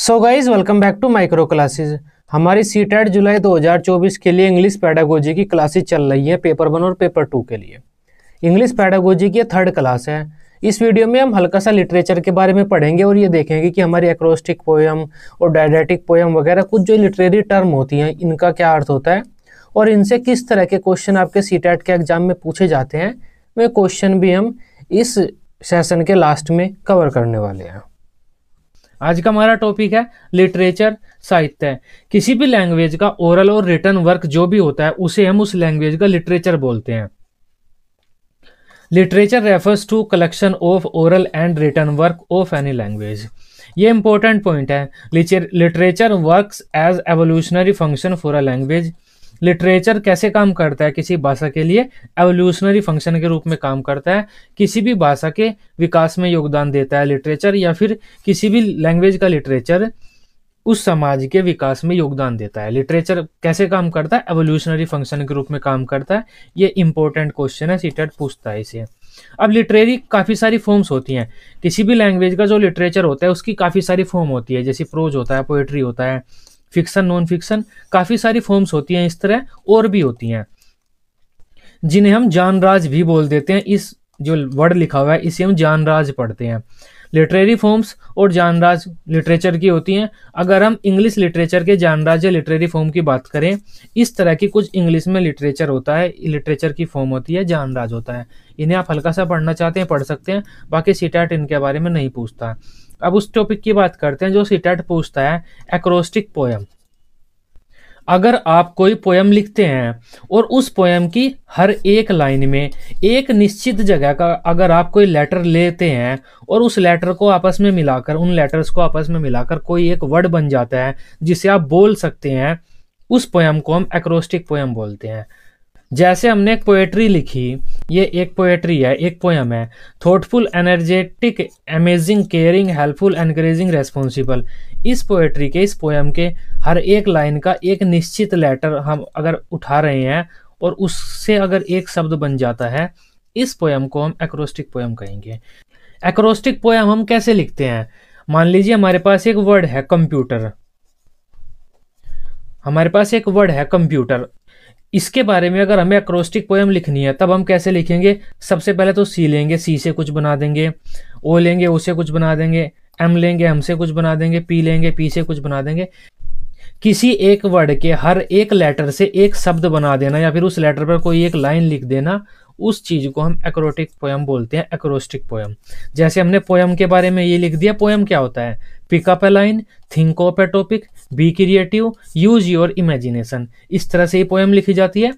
so guys welcome back to micro classes हमारी C TET जुलाई 2024 के लिए इंग्लिश पैडागोजी की क्लासेज चल रही है पेपर वन और पेपर टू के लिए इंग्लिश पैडागोजी की थर्ड क्लास है इस वीडियो में हम हल्का सा लिटरेचर के बारे में पढ़ेंगे और ये देखेंगे कि हमारी एक्रोस्टिक पोएम और डायडेटिक पोएम वगैरह कुछ जो लिटरेरी टर्म होती हैं इनका क्या अर्थ होता है और इनसे किस तरह के क्वेश्चन आपके सी टेट के एग्जाम में पूछे जाते हैं वे क्वेश्चन भी हम इस सेशन के लास्ट में कवर करने वाले हैं आज का हमारा टॉपिक है लिटरेचर साहित्य किसी भी लैंग्वेज का ओरल और रिटर्न वर्क जो भी होता है उसे हम उस लैंग्वेज का लिटरेचर बोलते हैं literature refers to collection of oral and written work of any language ये इंपॉर्टेंट पॉइंट है literature works as evolutionary function for a language literature कैसे काम करता है किसी भाषा के लिए एवोल्यूशनरी फंक्शन के रूप में काम करता है किसी भी भाषा के विकास में योगदान देता है लिटरेचर या फिर किसी भी लैंग्वेज का लिटरेचर उस समाज के विकास में योगदान देता है लिटरेचर कैसे काम करता है एवोल्यूशनरी फंक्शन के रूप में काम करता है ये इंपॉर्टेंट क्वेश्चन है सीटेट पूछता है इसे अब लिटरेरी काफ़ी सारी फॉर्म्स होती हैं किसी भी लैंग्वेज का जो लिटरेचर होता है उसकी काफ़ी सारी फॉर्म होती है जैसे प्रोज होता है पोइट्री होता है फिक्सन नॉन फिक्सन काफ़ी सारी फॉर्म्स होती हैं इस तरह और भी होती हैं जिन्हें हम जानराज भी बोल देते हैं इस जो वर्ड लिखा हुआ है इसे हम जानराज पढ़ते हैं लिटरेरी फॉर्म्स और जानराज लिटरेचर की होती हैं अगर हम इंग्लिश लिटरेचर के जानराज या लिटरेरी फॉर्म की बात करें इस तरह की कुछ इंग्लिश में लिटरेचर होता है लिटरेचर की फॉर्म होती है जानराज होता है इन्हें आप हल्का सा पढ़ना चाहते हैं पढ़ सकते हैं बाकी सीटाट इनके बारे में नहीं पूछता है अब उस टॉपिक की बात करते हैं जो सीटेट पूछता है एक्रोस्टिक पोएम अगर आप कोई पोएम लिखते हैं और उस पोएम की हर एक लाइन में एक निश्चित जगह का अगर आप कोई लेटर लेते हैं और उस लेटर को आपस में मिलाकर उन लेटर्स को आपस में मिलाकर कोई एक वर्ड बन जाता है जिसे आप बोल सकते हैं उस पोएम को हम एक्रोस्टिक पोएम बोलते हैं जैसे हमने एक पोएट्री लिखी ये एक पोएट्री है एक पोएम है thoughtful energetic amazing caring helpful encouraging responsible इस पोएट्री के इस पोएम के हर एक लाइन का एक निश्चित लेटर हम अगर उठा रहे हैं और उससे अगर एक शब्द बन जाता है इस पोएम को हम एक्रोस्टिक पोएम कहेंगे एक्रोस्टिक पोएम हम कैसे लिखते हैं मान लीजिए हमारे पास एक वर्ड है कंप्यूटर हमारे पास एक वर्ड है कंप्यूटर इसके बारे में अगर हमें एक्रोस्टिक पोएम लिखनी है तब हम कैसे लिखेंगे सबसे पहले तो सी लेंगे सी से कुछ बना देंगे ओ लेंगे ओ से कुछ बना देंगे एम लेंगे एम से कुछ बना देंगे पी लेंगे पी से कुछ बना देंगे किसी एक वर्ड के हर एक लेटर से एक शब्द बना देना या फिर उस लेटर पर कोई एक लाइन लिख देना उस चीज़ को हम एक्रोटिक पोयम बोलते हैं एक्रोस्टिक पोयम जैसे हमने पोयम के बारे में ये लिख दिया पोयम क्या होता है pick up a line think of a topic be creative use your imagination इस तरह से ये पोयम लिखी जाती है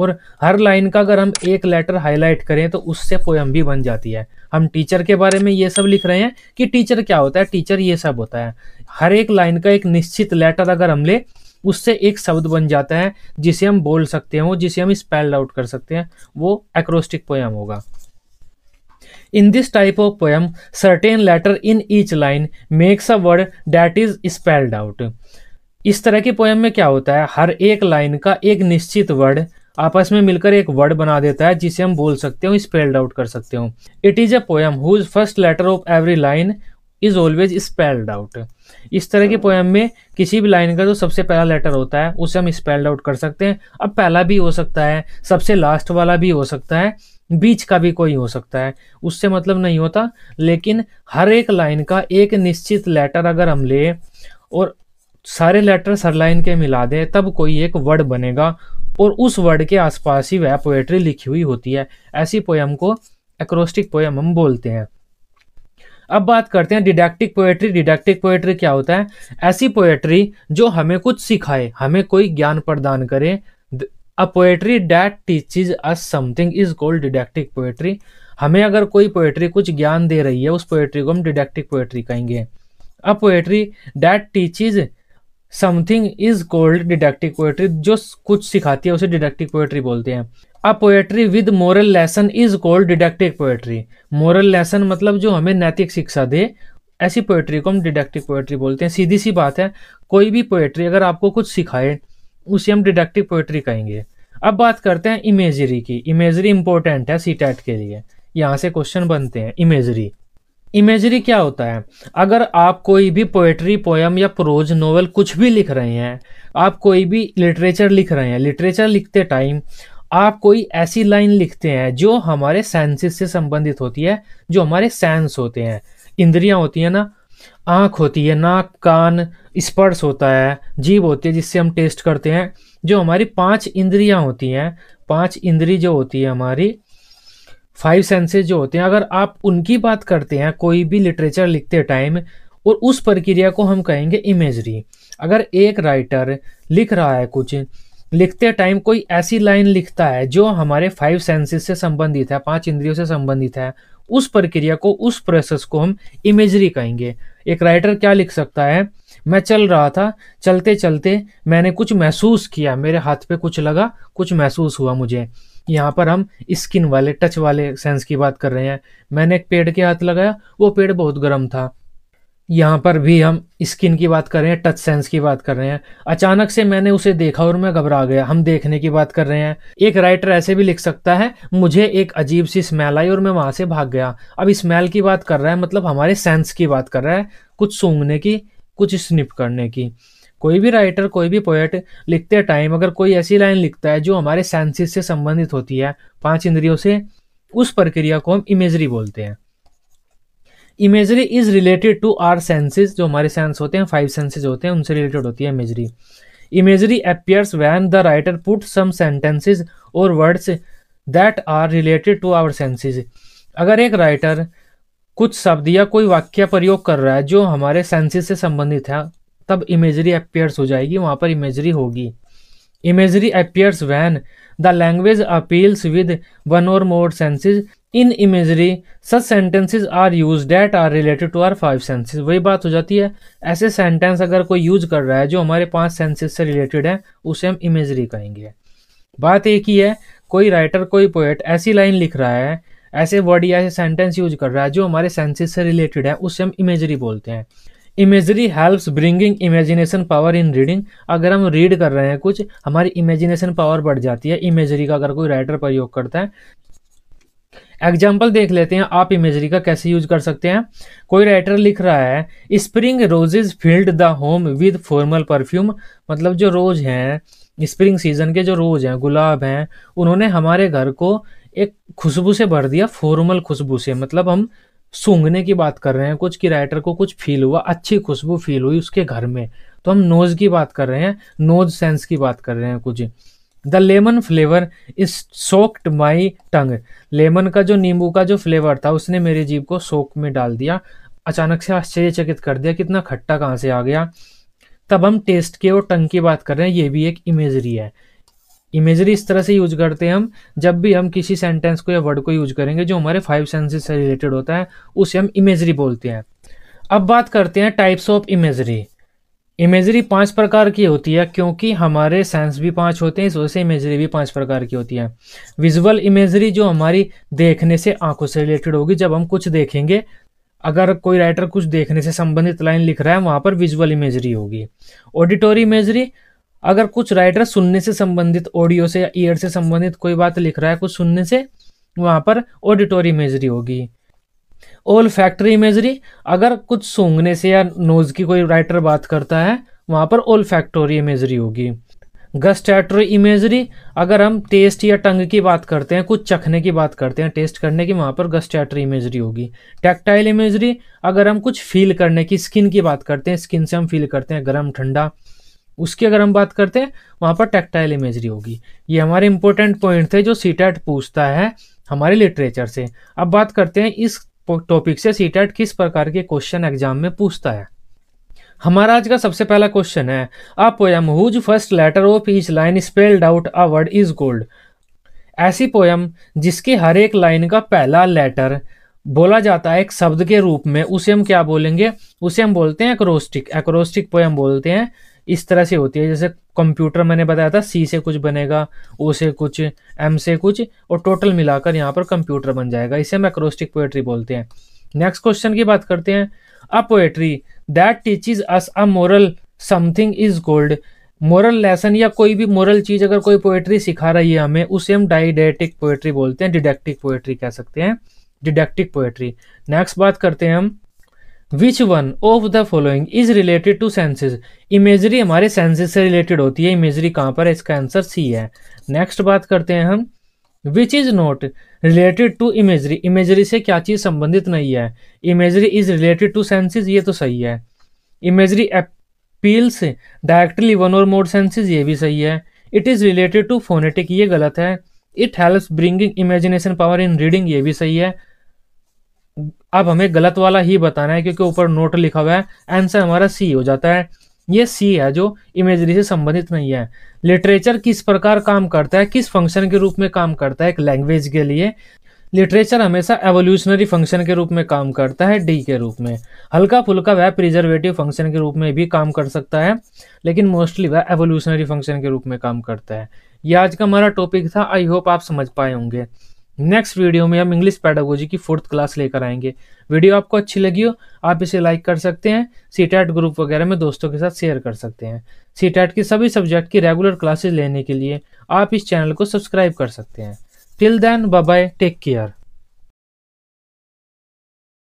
और हर लाइन का अगर हम एक लेटर हाईलाइट करें तो उससे पोयम भी बन जाती है हम टीचर के बारे में ये सब लिख रहे हैं कि टीचर क्या होता है टीचर ये सब होता है हर एक लाइन का एक निश्चित लेटर अगर हम ले उससे एक शब्द बन जाता है जिसे हम बोल सकते हो जिसे हम स्पेल्ड आउट कर सकते हैं वो एक्रोस्टिक पोएम होगा in this type of poem certain letter in each line makes a word that is spelled out इस तरह के पोयम में क्या होता है हर एक लाइन का एक निश्चित वर्ड आपस में मिलकर एक वर्ड बना देता है जिसे हम बोल सकते हो स्पेल्ड आउट कर सकते हो it is a poem whose first letter of every line is always spelled out इस तरह के पोएम में किसी भी लाइन का जो सबसे पहला लेटर होता है उसे हम स्पेल्ड आउट कर सकते हैं अब पहला भी हो सकता है सबसे लास्ट वाला भी हो सकता है बीच का भी कोई हो सकता है उससे मतलब नहीं होता लेकिन हर एक लाइन का एक निश्चित लेटर अगर हम ले और सारे लेटर हर लाइन के मिला दें तब कोई एक वर्ड बनेगा और उस वर्ड के आसपास ही वह पोएट्री लिखी हुई होती है ऐसी पोएम को एक्रोस्टिक पोएम हम बोलते हैं अब बात करते हैं डिडेक्टिक पोएट्री डिडेक्टिक पोएट्री क्या होता है ऐसी पोएट्री जो हमें कुछ सिखाए हमें कोई ज्ञान प्रदान करे a poetry that teaches us something is called didactic poetry हमें अगर कोई पोएट्री कुछ ज्ञान दे रही है उस पोएट्री को हम डिडेक्टिक पोएट्री कहेंगे a poetry that teaches something is called deductive poetry जो कुछ सिखाती है उसे डिडक्टिव पोएट्री बोलते हैं a poetry with moral lesson is called deductive poetry moral lesson मतलब जो हमें नैतिक शिक्षा दे ऐसी पोएट्री को हम डिडक्टिव पोएट्री बोलते हैं सीधी सी बात है कोई भी पोएट्री अगर आपको कुछ सिखाए उसे हम डिडक्टिव पोएट्री कहेंगे अब बात करते हैं इमेजरी की इमेजरी इंपॉर्टेंट है सी के लिए यहाँ से क्वेश्चन बनते हैं इमेजरी इमेजरी क्या होता है अगर आप कोई भी पोएट्री पोयम या प्रोज नोवेल कुछ भी लिख रहे हैं आप कोई भी लिटरेचर लिख रहे हैं लिटरेचर लिखते टाइम आप कोई ऐसी लाइन लिखते हैं जो हमारे सेंसेस से संबंधित होती है जो हमारे सेंस होते हैं इंद्रियां होती हैं ना आँख होती है नाक कान स्पर्श होता है जीव होती है जिससे हम टेस्ट करते हैं जो हमारी पांच इंद्रियां होती हैं पांच इंद्री जो होती है हमारी फाइव सेंसेस जो होते हैं अगर आप उनकी बात करते हैं कोई भी लिटरेचर लिखते टाइम और उस प्रक्रिया को हम कहेंगे इमेजरी अगर एक राइटर लिख रहा है कुछ लिखते टाइम कोई ऐसी लाइन लिखता है जो हमारे फाइव सेंसेस से संबंधित है पांच इंद्रियों से संबंधित है उस प्रक्रिया को उस प्रोसेस को हम इमेजरी कहेंगे एक राइटर क्या लिख सकता है मैं चल रहा था चलते चलते मैंने कुछ महसूस किया मेरे हाथ पे कुछ लगा कुछ महसूस हुआ मुझे यहाँ पर हम स्किन वाले टच वाले सेंस की बात कर रहे हैं मैंने एक पेड़ के हाथ लगाया वो पेड़ बहुत गर्म था यहाँ पर भी हम स्किन की बात कर रहे हैं टच सेंस की बात कर रहे हैं अचानक से मैंने उसे देखा और मैं घबरा गया हम देखने की बात कर रहे हैं एक राइटर ऐसे भी लिख सकता है मुझे एक अजीब सी स्मेल आई और मैं वहाँ से भाग गया अब स्मेल की बात कर रहा है मतलब हमारे सेंस की बात कर रहा है कुछ सूंघने की कुछ स्निप करने की कोई भी राइटर कोई भी पोएट लिखते टाइम अगर कोई ऐसी लाइन लिखता है जो हमारे सेंसेस से संबंधित होती है पांच इंद्रियों से उस प्रक्रिया को हम इमेजरी बोलते हैं imagery is related to our senses जो हमारे सेंस होते हैं फाइव सेंसेस होते हैं उनसे रिलेटेड होती है imagery imagery appears when the writer put some sentences और words that are related to our senses अगर एक राइटर कुछ शब्द या कोई वाक्य प्रयोग कर रहा है जो हमारे सेंसेस से संबंधित है तब इमेजरी अपेयर्स हो जाएगी वहाँ पर इमेजरी होगी imagery appears when the language appeals with one or more senses in imagery such sentences are use that are related to our five senses वही बात हो जाती है ऐसे सेंटेंस अगर कोई यूज कर रहा है जो हमारे पांच सेंसेज से रिलेटेड है उसे हम इमेजरी कहेंगे बात एक ही है कोई राइटर कोई पोएट ऐसी लाइन लिख रहा है ऐसे वर्ड या ऐसे सेंटेंस यूज कर रहा है जो हमारे सेंसेज से रिलेटेड है उससे हम इमेजरी बोलते हैं imagery helps bringing imagination power in reading अगर हम रीड कर रहे हैं कुछ हमारी इमेजिनेशन पावर बढ़ जाती है इमेजरी का अगर कोई राइटर प्रयोग करता है एग्जाम्पल देख लेते हैं आप इमेजरी का कैसे यूज कर सकते हैं कोई राइटर लिख रहा है spring roses filled the home with formal perfume मतलब जो रोज हैं स्प्रिंग सीजन के जो रोज हैं गुलाब हैं उन्होंने हमारे घर को एक खुशबू से भर दिया फॉर्मल खुशबू से मतलब हम सूंघने की बात कर रहे हैं कुछ की राइटर को कुछ फील हुआ अच्छी खुशबू फील हुई उसके घर में तो हम नोज की बात कर रहे हैं नोज सेंस की बात कर रहे हैं कुछ the lemon flavour is soaked my tongue lemon का जो नींबू का जो फ्लेवर था उसने मेरे जीभ को सोक में डाल दिया अचानक से आश्चर्यचकित कर दिया कितना खट्टा कहाँ से आ गया तब हम टेस्ट के और टंग की बात कर रहे हैं ये भी एक इमेजरी है इमेजरी इस तरह से यूज करते हैं हम जब भी हम किसी सेंटेंस को या वर्ड को यूज करेंगे जो हमारे फाइव सेंसेस से रिलेटेड होता है उसे हम इमेजरी बोलते हैं अब बात करते हैं टाइप्स ऑफ इमेजरी इमेजरी पांच प्रकार की होती है क्योंकि हमारे सेंस भी पांच होते हैं इस वजह से इमेजरी भी पांच प्रकार की होती है विजुअल इमेजरी जो हमारी देखने से आंखों से रिलेटेड होगी जब हम कुछ देखेंगे अगर कोई राइटर कुछ देखने से संबंधित लाइन लिख रहा है वहां पर विजुअल इमेजरी होगी ऑडिटोरी इमेजरी अगर कुछ राइटर सुनने से संबंधित ऑडियो से या ईयर से संबंधित कोई बात लिख रहा है कुछ सुनने से वहाँ पर ऑडिटोरी इमेजरी होगी ओल फैक्ट्री इमेजरी अगर कुछ सूंघने से या नोज की कोई राइटर बात करता है वहाँ पर ओल फैक्टोरी इमेजरी होगी गस्टैट्रो इमेजरी अगर हम टेस्ट या टंग की बात करते हैं कुछ चखने की बात करते हैं टेस्ट करने की वहाँ पर गस्टैट्री इमेजरी होगी टेक्टाइल इमेजरी अगर हम कुछ फील करने की स्किन की बात करते हैं स्किन से हम फील करते हैं गर्म ठंडा उसकी अगर हम बात करते हैं वहाँ पर टेक्टाइल इमेजरी होगी ये हमारे इंपॉर्टेंट पॉइंट थे जो सी पूछता है हमारे लिटरेचर से अब बात करते हैं इस टॉपिक से सी किस प्रकार के क्वेश्चन एग्जाम में पूछता है हमारा आज का सबसे पहला क्वेश्चन है a poem whose first letter of each line spelled out a word is gold ऐसी पोयम जिसकी हर एक लाइन का पहला लेटर बोला जाता है एक शब्द के रूप में उसे हम क्या बोलेंगे उसे हम बोलते हैं एक्रोस्टिक एक्रोस्टिक पोयम बोलते हैं इस तरह से होती है जैसे कंप्यूटर मैंने बताया था सी से कुछ बनेगा ओ से कुछ एम से कुछ और टोटल मिलाकर यहाँ पर कंप्यूटर बन जाएगा इसे हम एक्रोस्टिक पोएट्री बोलते हैं नेक्स्ट क्वेश्चन की बात करते हैं a poetry that teaches us a moral something is gold moral lesson या कोई भी मोरल चीज़ अगर कोई पोएट्री सिखा रही है हमें उसे हम डाइडेटिक पोएट्री बोलते हैं डिडेक्टिक पोएट्री कह सकते हैं डिडेक्टिक पोएट्री नेक्स्ट बात करते हैं हम which one of the following is related to senses imagery हमारे सेंसेज से रिलेटेड होती है इमेजरी कहाँ पर है इसका आंसर सी है नेक्स्ट बात करते हैं हम which is not related to imagery imagery से क्या चीज़ संबंधित नहीं है imagery is related to senses ये तो सही है imagery appeals directly one or more senses ये भी सही है it is related to phonetic ये गलत है it helps bringing imagination power in reading ये भी सही है अब हमें गलत वाला ही बताना है क्योंकि ऊपर नोट लिखा हुआ है आंसर हमारा सी हो जाता है ये सी है जो इमेजरी से संबंधित नहीं है लिटरेचर किस प्रकार काम करता है किस फंक्शन के रूप में काम करता है एक लैंग्वेज के लिए लिटरेचर हमेशा एवोल्यूशनरी फंक्शन के रूप में काम करता है डी के रूप में हल्का फुल्का वह प्रिजर्वेटिव फंक्शन के रूप में भी काम कर सकता है लेकिन मोस्टली वह एवोल्यूशनरी फंक्शन के रूप में काम करता है ये आज का हमारा टॉपिक था आई होप आप समझ पाए होंगे नेक्स्ट वीडियो में हम इंग्लिश पैडागोजी की फोर्थ क्लास लेकर आएंगे वीडियो आपको अच्छी लगी हो आप इसे लाइक कर सकते हैं सी ग्रुप वगैरह में दोस्तों के साथ शेयर कर सकते हैं सी के सभी सब्जेक्ट की रेगुलर क्लासेज लेने के लिए आप इस चैनल को सब्सक्राइब कर सकते हैं till then bye take care